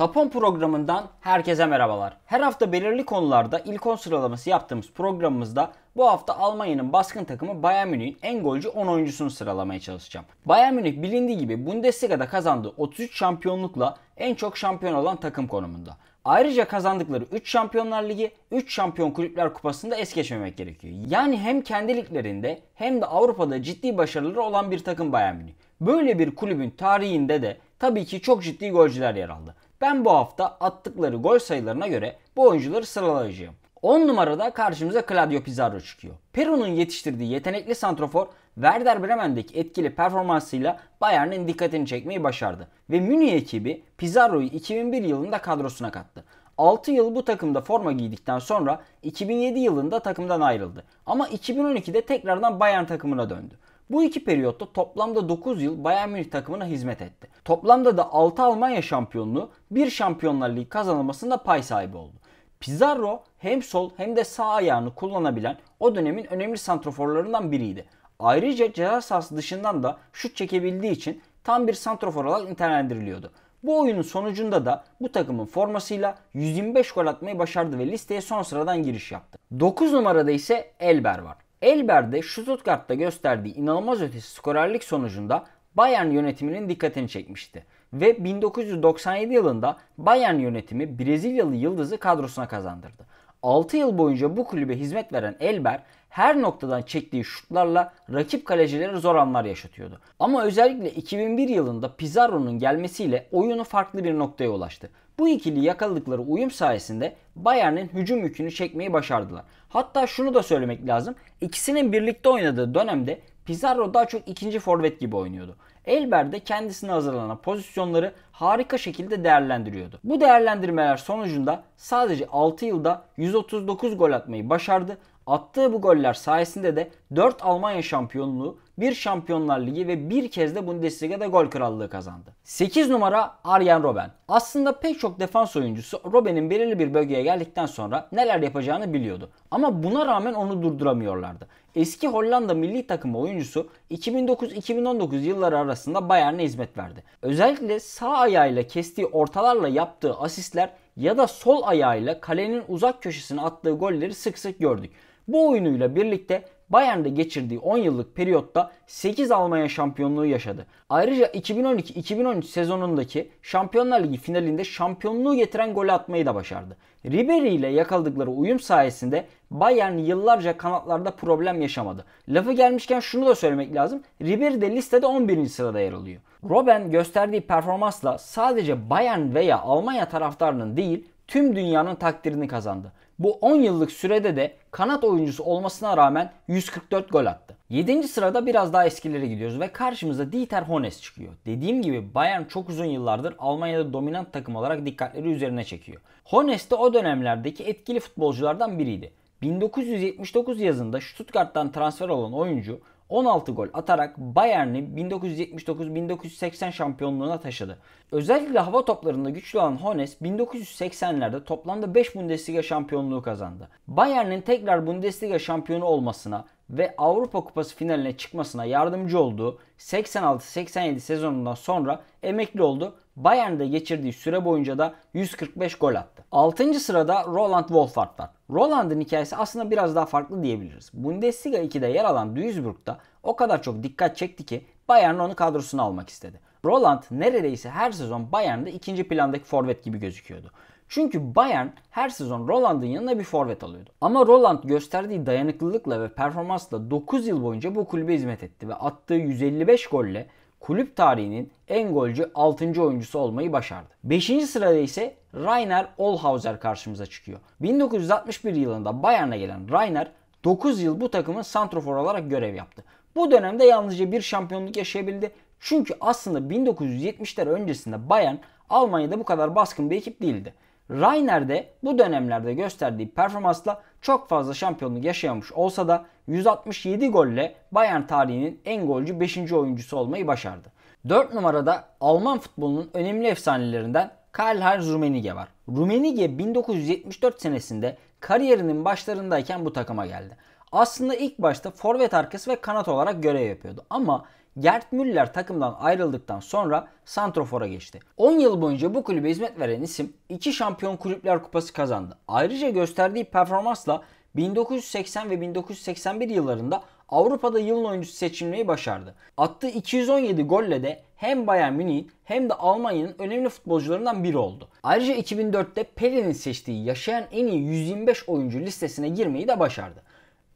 Tapon programından herkese merhabalar. Her hafta belirli konularda ilk 10 sıralaması yaptığımız programımızda bu hafta Almanya'nın baskın takımı Bayern Münih'in en golcü 10 oyuncusunu sıralamaya çalışacağım. Bayern Münih bilindiği gibi Bundesliga'da kazandığı 33 şampiyonlukla en çok şampiyon olan takım konumunda. Ayrıca kazandıkları 3 Şampiyonlar Ligi, 3 Şampiyon Kulüpler Kupası'nda es geçmemek gerekiyor. Yani hem kendiliklerinde hem de Avrupa'da ciddi başarıları olan bir takım Bayern Münih. Böyle bir kulübün tarihinde de tabii ki çok ciddi golcüler yer aldı. Ben bu hafta attıkları gol sayılarına göre bu oyuncuları sıralayacağım. 10 numarada karşımıza Claudio Pizarro çıkıyor. Peru'nun yetiştirdiği yetenekli santrofor Werder Bremen'deki etkili performansıyla Bayern'in dikkatini çekmeyi başardı. Ve Münih ekibi Pizarro'yu 2001 yılında kadrosuna kattı. 6 yıl bu takımda forma giydikten sonra 2007 yılında takımdan ayrıldı. Ama 2012'de tekrardan Bayern takımına döndü. Bu iki periyotta toplamda 9 yıl Bayern Münih takımına hizmet etti. Toplamda da 6 Almanya şampiyonluğu, bir Şampiyonlar Ligi kazanılmasında pay sahibi oldu. Pizarro hem sol hem de sağ ayağını kullanabilen o dönemin önemli santroforlarından biriydi. Ayrıca ceza sahası dışından da şut çekebildiği için tam bir santrofor olarak nitelendiriliyordu. Bu oyunun sonucunda da bu takımın formasıyla 125 gol atmayı başardı ve listeye son sıradan giriş yaptı. 9 numarada ise Elber var. Elber'de Stuttgart'ta gösterdiği inanılmaz ötesi skorerlik sonucunda Bayern yönetiminin dikkatini çekmişti. Ve 1997 yılında Bayern yönetimi Brezilyalı yıldızı kadrosuna kazandırdı. 6 yıl boyunca bu kulübe hizmet veren Elber her noktadan çektiği şutlarla rakip kalecileri zor anlar yaşatıyordu. Ama özellikle 2001 yılında Pizarro'nun gelmesiyle oyunu farklı bir noktaya ulaştı. Bu ikili yakaladıkları uyum sayesinde Bayern'in hücum yükünü çekmeyi başardılar. Hatta şunu da söylemek lazım. İkisinin birlikte oynadığı dönemde Pizarro daha çok ikinci forvet gibi oynuyordu. Elber de kendisine hazırlanan pozisyonları harika şekilde değerlendiriyordu. Bu değerlendirmeler sonucunda sadece 6 yılda 139 gol atmayı başardı Attığı bu goller sayesinde de 4 Almanya şampiyonluğu, 1 Şampiyonlar Ligi ve bir kez de Bundesliga'da gol krallığı kazandı. 8 numara Arjen Robben. Aslında pek çok defans oyuncusu Robben'in belirli bir bölgeye geldikten sonra neler yapacağını biliyordu. Ama buna rağmen onu durduramıyorlardı. Eski Hollanda milli takım oyuncusu 2009-2019 yılları arasında Bayern'e hizmet verdi. Özellikle sağ ayağıyla kestiği ortalarla yaptığı asistler ya da sol ayağıyla kalenin uzak köşesine attığı golleri sık sık gördük. Bu oyunuyla birlikte Bayern'de geçirdiği 10 yıllık periyotta 8 Almanya şampiyonluğu yaşadı. Ayrıca 2012-2013 sezonundaki Şampiyonlar Ligi finalinde şampiyonluğu getiren golü atmayı da başardı. Ribery ile yakaladıkları uyum sayesinde Bayern yıllarca kanatlarda problem yaşamadı. Lafı gelmişken şunu da söylemek lazım. Ribery de listede 11. sırada yer alıyor. Robben gösterdiği performansla sadece Bayern veya Almanya taraftarının değil tüm dünyanın takdirini kazandı. Bu 10 yıllık sürede de kanat oyuncusu olmasına rağmen 144 gol attı. 7. sırada biraz daha eskilere gidiyoruz ve karşımıza Dieter Hones çıkıyor. Dediğim gibi Bayern çok uzun yıllardır Almanya'da dominant takım olarak dikkatleri üzerine çekiyor. Hones de o dönemlerdeki etkili futbolculardan biriydi. 1979 yazında Stuttgart'tan transfer olan oyuncu 16 gol atarak Bayern'i 1979-1980 şampiyonluğuna taşıdı. Özellikle hava toplarında güçlü olan Hones 1980'lerde toplamda 5 Bundesliga şampiyonluğu kazandı. Bayern'in tekrar Bundesliga şampiyonu olmasına ve Avrupa Kupası finaline çıkmasına yardımcı olduğu 86-87 sezonundan sonra emekli oldu. Bayern'de geçirdiği süre boyunca da 145 gol attı. 6. sırada Roland Wolfart var. Roland'ın hikayesi aslında biraz daha farklı diyebiliriz. Bundesliga 2'de yer alan Duisburg'da o kadar çok dikkat çekti ki Bayern onu kadrosuna almak istedi. Roland neredeyse her sezon Bayern'de ikinci plandaki forvet gibi gözüküyordu. Çünkü Bayern her sezon Roland'ın yanına bir forvet alıyordu. Ama Roland gösterdiği dayanıklılıkla ve performansla 9 yıl boyunca bu kulübe hizmet etti ve attığı 155 golle kulüp tarihinin en golcü 6. oyuncusu olmayı başardı. 5. sırada ise Rainer Olhauser karşımıza çıkıyor. 1961 yılında Bayern'e gelen Rainer 9 yıl bu takımın santrofor olarak görev yaptı. Bu dönemde yalnızca bir şampiyonluk yaşayabildi. Çünkü aslında 1970'ler öncesinde Bayern Almanya'da bu kadar baskın bir ekip değildi. Rainer de bu dönemlerde gösterdiği performansla çok fazla şampiyonluk yaşayamış olsa da 167 golle Bayern tarihinin en golcü 5. oyuncusu olmayı başardı. 4 numarada Alman futbolunun önemli efsanelerinden Karl-Heinz Rummenigge var. Rummenigge 1974 senesinde kariyerinin başlarındayken bu takıma geldi. Aslında ilk başta forvet arkası ve kanat olarak görev yapıyordu ama Gerd Müller takımdan ayrıldıktan sonra Santrofor'a geçti. 10 yıl boyunca bu kulübe hizmet veren isim 2 şampiyon kulüpler kupası kazandı. Ayrıca gösterdiği performansla 1980 ve 1981 yıllarında Avrupa'da yılın oyuncusu seçilmeyi başardı. Attığı 217 golle de hem Bayern Münih hem de Almanya'nın önemli futbolcularından biri oldu. Ayrıca 2004'te Pelin'in seçtiği yaşayan en iyi 125 oyuncu listesine girmeyi de başardı.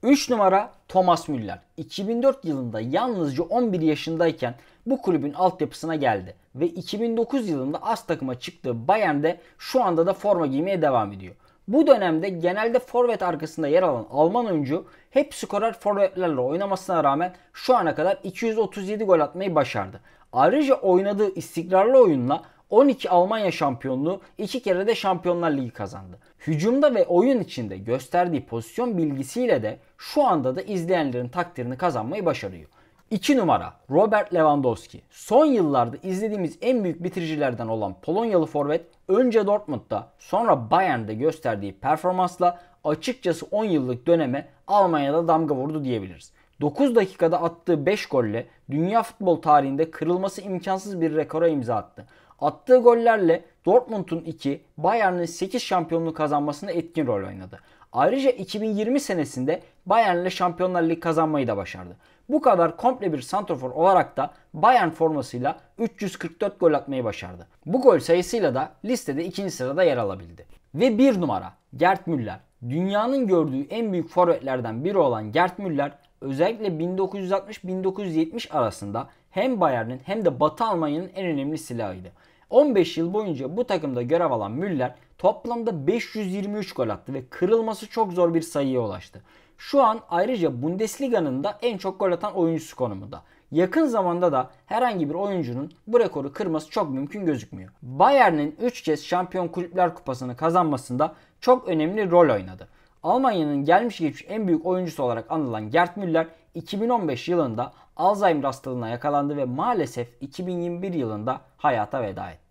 3 numara Thomas Müller. 2004 yılında yalnızca 11 yaşındayken bu kulübün altyapısına geldi ve 2009 yılında az takıma çıktığı Bayern'de şu anda da forma giymeye devam ediyor. Bu dönemde genelde forvet arkasında yer alan Alman oyuncu hep skorer forvetlerle oynamasına rağmen şu ana kadar 237 gol atmayı başardı. Ayrıca oynadığı istikrarlı oyunla 12 Almanya şampiyonluğu, 2 kere de Şampiyonlar Ligi kazandı. Hücumda ve oyun içinde gösterdiği pozisyon bilgisiyle de şu anda da izleyenlerin takdirini kazanmayı başarıyor. 2 numara Robert Lewandowski. Son yıllarda izlediğimiz en büyük bitiricilerden olan Polonyalı forvet önce Dortmund'da sonra Bayern'de gösterdiği performansla açıkçası 10 yıllık döneme Almanya'da damga vurdu diyebiliriz. 9 dakikada attığı 5 golle dünya futbol tarihinde kırılması imkansız bir rekora imza attı. Attığı gollerle Dortmund'un 2, Bayern'in 8 şampiyonluğu kazanmasında etkin rol oynadı. Ayrıca 2020 senesinde Bayern ile Şampiyonlar Ligi kazanmayı da başardı. Bu kadar komple bir santrofor olarak da Bayern formasıyla 344 gol atmayı başardı. Bu gol sayısıyla da listede ikinci sırada yer alabildi. Ve bir numara Gert Müller. Dünyanın gördüğü en büyük forvetlerden biri olan Gert Müller özellikle 1960-1970 arasında hem Bayern'in hem de Batı Almanya'nın en önemli silahıydı. 15 yıl boyunca bu takımda görev alan Müller toplamda 523 gol attı ve kırılması çok zor bir sayıya ulaştı. Şu an ayrıca Bundesliga'nın da en çok gol atan oyuncusu konumunda. Yakın zamanda da herhangi bir oyuncunun bu rekoru kırması çok mümkün gözükmüyor. Bayern'in 3 kez Şampiyon Kulüpler Kupası'nı kazanmasında çok önemli rol oynadı. Almanya'nın gelmiş geçmiş en büyük oyuncusu olarak anılan Gerd Müller 2015 yılında Alzheimer hastalığına yakalandı ve maalesef 2021 yılında hayata veda etti.